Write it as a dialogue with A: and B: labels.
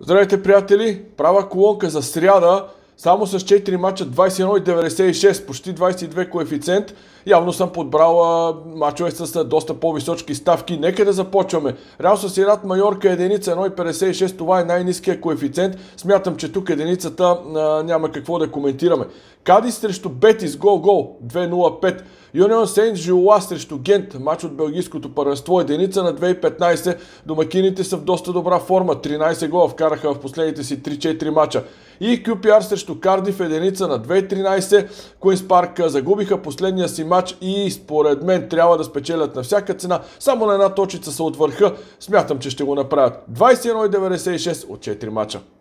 A: Здравейте, приятели! Права колонка е за сряда само с 4 мача 21,96, почти 22 коефициент. Явно съм подбрал мачове с доста по-височки ставки. Нека да започваме. Реал с Ират Майорка единица 1,56, това е най-низкият коефициент. Смятам, че тук единицата а, няма какво да коментираме. Кадис срещу Бетис, гол-гол 2,05. Юнион Сейнт, Жиола срещу Гент, матч от Белгийското първенство, единица на 2015. Домакините са в доста добра форма, 13 гола вкараха в последните си 3-4 мача и QPR срещу Кардиф единица на 2.13. Куинс Парк загубиха последния си матч и според мен трябва да спечелят на всяка цена. Само на една точица са от върха. Смятам, че ще го направят. 21.96 от 4 мача.